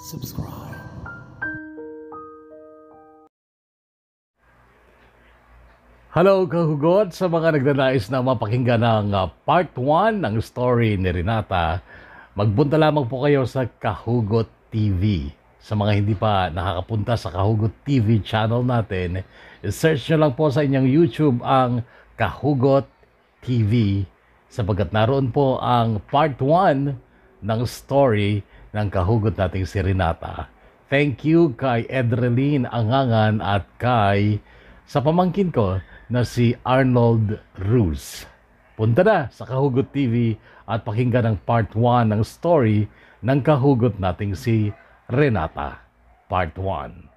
subscribe. Hello kahugot sa mga nagdanais na mapakinggan ng ah, part 1 ng story ni Renata. Magpunta lamang po kayo sa Kahugot TV. Sa mga hindi pa nakakapunta sa Kahugot TV channel natin, search nyo lang po sa inyong YouTube ang Kahugot TV sapagkat naroon po ang part 1 ng story ng kahugot nating si Renata. Thank you kay Edreline Angangan at kay sa pamangkin ko na si Arnold Ruse. Punta na sa Kahugot TV at pakinggan ang part 1 ng story ng kahugot nating si Renata. Part 1